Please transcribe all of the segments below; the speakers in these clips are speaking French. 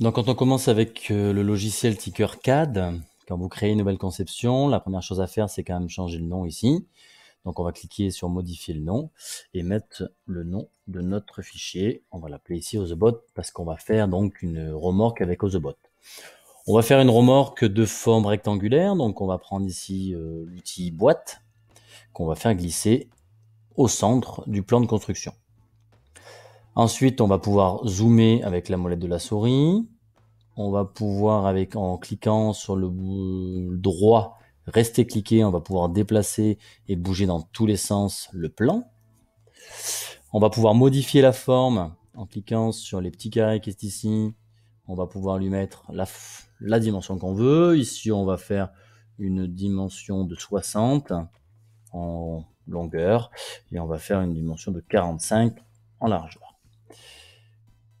Donc quand on commence avec euh, le logiciel Ticker CAD, quand vous créez une nouvelle conception, la première chose à faire, c'est quand même changer le nom ici. Donc on va cliquer sur modifier le nom et mettre le nom de notre fichier. On va l'appeler ici Ozobot parce qu'on va faire donc une remorque avec Ozobot. On va faire une remorque de forme rectangulaire. Donc on va prendre ici euh, l'outil boîte qu'on va faire glisser au centre du plan de construction. Ensuite, on va pouvoir zoomer avec la molette de la souris. On va pouvoir, avec en cliquant sur le bout droit, rester cliqué, on va pouvoir déplacer et bouger dans tous les sens le plan. On va pouvoir modifier la forme en cliquant sur les petits carrés qui sont ici. On va pouvoir lui mettre la, la dimension qu'on veut. Ici, on va faire une dimension de 60 en longueur et on va faire une dimension de 45 en largeur.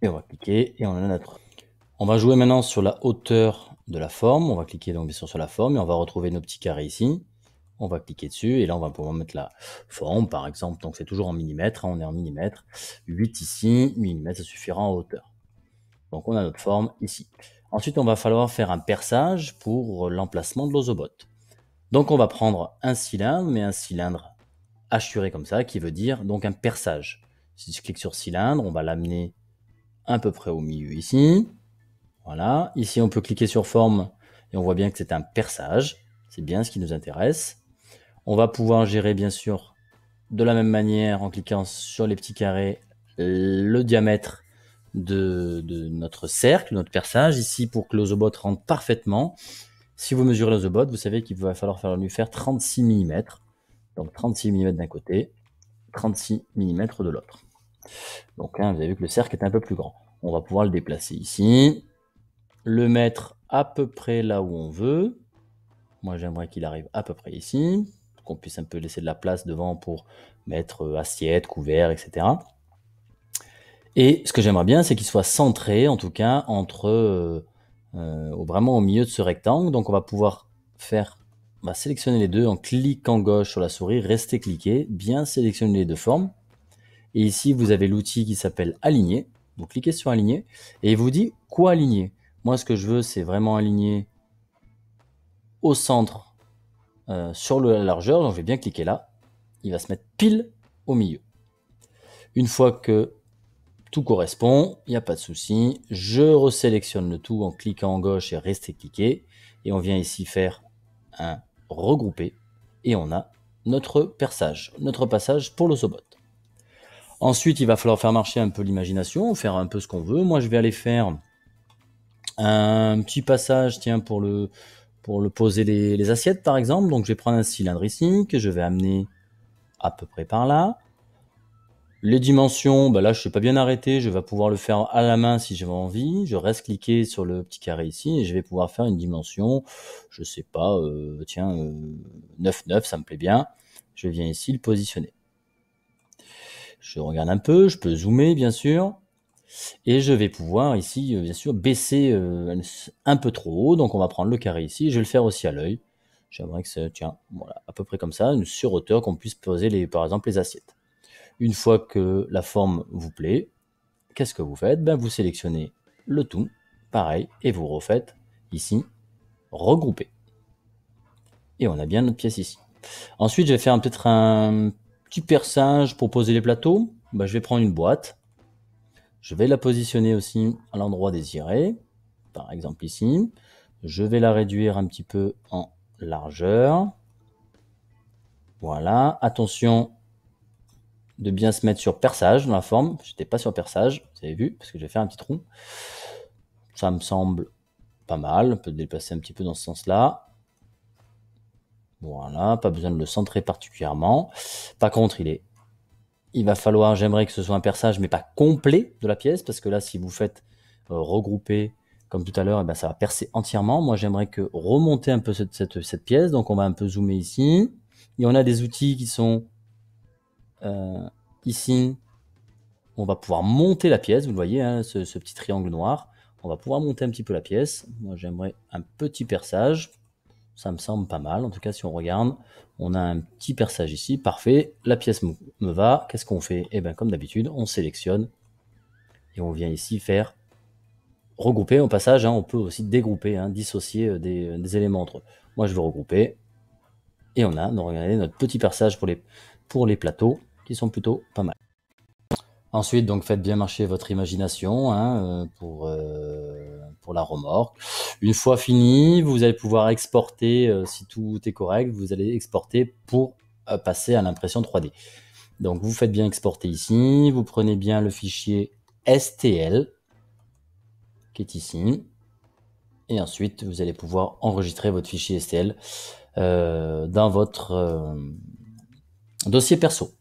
Et on va cliquer et on a notre. On va jouer maintenant sur la hauteur de la forme. On va cliquer donc sur la forme et on va retrouver nos petits carrés ici. On va cliquer dessus et là on va pouvoir mettre la forme par exemple. Donc c'est toujours en millimètres, hein. on est en millimètres. 8 ici, millimètre ça suffira en hauteur. Donc on a notre forme ici. Ensuite on va falloir faire un perçage pour l'emplacement de l'Ozobot. Donc on va prendre un cylindre, mais un cylindre hachuré comme ça, qui veut dire donc un perçage. Si je clique sur cylindre, on va l'amener à peu près au milieu ici. Voilà. Ici, on peut cliquer sur forme et on voit bien que c'est un perçage. C'est bien ce qui nous intéresse. On va pouvoir gérer, bien sûr, de la même manière, en cliquant sur les petits carrés, le diamètre de, notre cercle, notre perçage. Ici, pour que l'osobot rentre parfaitement, si vous mesurez l'osobot, vous savez qu'il va falloir lui faire 36 mm. Donc 36 mm d'un côté 36 mm de l'autre. Donc hein, vous avez vu que le cercle est un peu plus grand. On va pouvoir le déplacer ici, le mettre à peu près là où on veut. Moi j'aimerais qu'il arrive à peu près ici, qu'on puisse un peu laisser de la place devant pour mettre euh, assiette, couvert, etc. Et ce que j'aimerais bien, c'est qu'il soit centré, en tout cas, entre euh, euh, vraiment au milieu de ce rectangle. Donc on va pouvoir faire on bah, va sélectionner les deux en cliquant gauche sur la souris, rester cliqué, bien sélectionner les deux formes. Et ici, vous avez l'outil qui s'appelle aligner. Vous cliquez sur aligner et il vous dit quoi aligner. Moi, ce que je veux, c'est vraiment aligner au centre euh, sur la largeur. Donc, je vais bien cliquer là. Il va se mettre pile au milieu. Une fois que tout correspond, il n'y a pas de souci. Je resélectionne le tout en cliquant en gauche et rester cliqué. Et on vient ici faire un regrouper et on a notre perçage, notre passage pour le l'osobot. Ensuite, il va falloir faire marcher un peu l'imagination, faire un peu ce qu'on veut. Moi, je vais aller faire un petit passage, tiens, pour le, pour le poser les, les assiettes, par exemple. Donc, je vais prendre un cylindre ici, que je vais amener à peu près par là. Les dimensions, bah là je suis pas bien arrêté, je vais pouvoir le faire à la main si j'ai envie. Je reste cliqué sur le petit carré ici et je vais pouvoir faire une dimension, je ne sais pas, euh, tiens, 9, euh, 9, ça me plaît bien. Je viens ici le positionner. Je regarde un peu, je peux zoomer bien sûr. Et je vais pouvoir ici, euh, bien sûr, baisser un peu trop haut. Donc on va prendre le carré ici, je vais le faire aussi à l'œil. J'aimerais que ça, tiens, voilà, à peu près comme ça, une sur hauteur qu'on puisse poser, par exemple, les assiettes. Une fois que la forme vous plaît, qu'est-ce que vous faites ben, Vous sélectionnez le tout, pareil, et vous refaites ici, regrouper. Et on a bien notre pièce ici. Ensuite, je vais faire peut-être un petit perçage pour poser les plateaux. Ben, je vais prendre une boîte. Je vais la positionner aussi à l'endroit désiré, par exemple ici. Je vais la réduire un petit peu en largeur. Voilà, attention, de bien se mettre sur perçage dans la forme. J'étais pas sur perçage, vous avez vu, parce que j'ai fait un petit trou. Ça me semble pas mal. On peut déplacer un petit peu dans ce sens-là. Voilà, pas besoin de le centrer particulièrement. Par contre, il est. Il va falloir, j'aimerais que ce soit un perçage, mais pas complet de la pièce, parce que là, si vous faites euh, regrouper, comme tout à l'heure, eh ben, ça va percer entièrement. Moi, j'aimerais que remonter un peu cette, cette, pièce. Donc, on va un peu zoomer ici. Il y en a des outils qui sont euh, ici, on va pouvoir monter la pièce. Vous le voyez, hein, ce, petit triangle noir. On va pouvoir monter un petit peu la pièce. Moi, j'aimerais un petit perçage. Ça me semble pas mal. En tout cas, si on regarde, on a un petit perçage ici. Parfait. La pièce me, va. Qu'est-ce qu'on fait et eh bien, comme d'habitude, on sélectionne et on vient ici faire regrouper. Au passage, hein, on peut aussi dégrouper, hein, dissocier euh, euh, des, éléments entre eux. Moi, je veux regrouper. Et on a, regardez, notre petit perçage pour les, pour les plateaux qui sont plutôt pas mal. Ensuite, donc faites bien marcher votre imagination hein, euh, pour, euh, pour la remorque. Une fois fini, vous allez pouvoir exporter, euh, si tout est correct, vous allez exporter pour passer à l'impression 3D. Donc vous faites bien exporter ici, vous prenez bien le fichier STL qui est ici. Et ensuite, vous allez pouvoir enregistrer votre fichier STL dans votre dossier perso.